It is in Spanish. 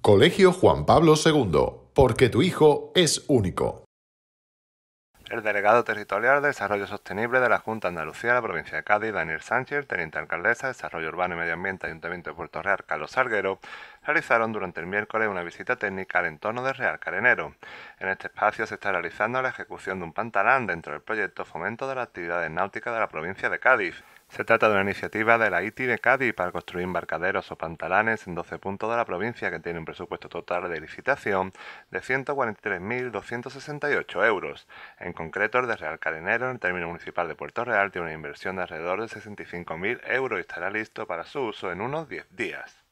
Colegio Juan Pablo II, porque tu hijo es único. El delegado territorial de Desarrollo Sostenible de la Junta Andalucía de la provincia de Cádiz, Daniel Sánchez, teniente alcaldesa Desarrollo Urbano y Medio Ambiente, Ayuntamiento de Puerto Real, Carlos Salguero, realizaron durante el miércoles una visita técnica al entorno de Real Carenero. En este espacio se está realizando la ejecución de un pantalán dentro del proyecto Fomento de las Actividades Náuticas de la provincia de Cádiz. Se trata de una iniciativa de la ITI de Cádiz para construir embarcaderos o pantalanes en 12 puntos de la provincia que tiene un presupuesto total de licitación de 143.268 euros. En concreto, el de Real Carenero, en el término municipal de Puerto Real, tiene una inversión de alrededor de 65.000 euros y estará listo para su uso en unos 10 días.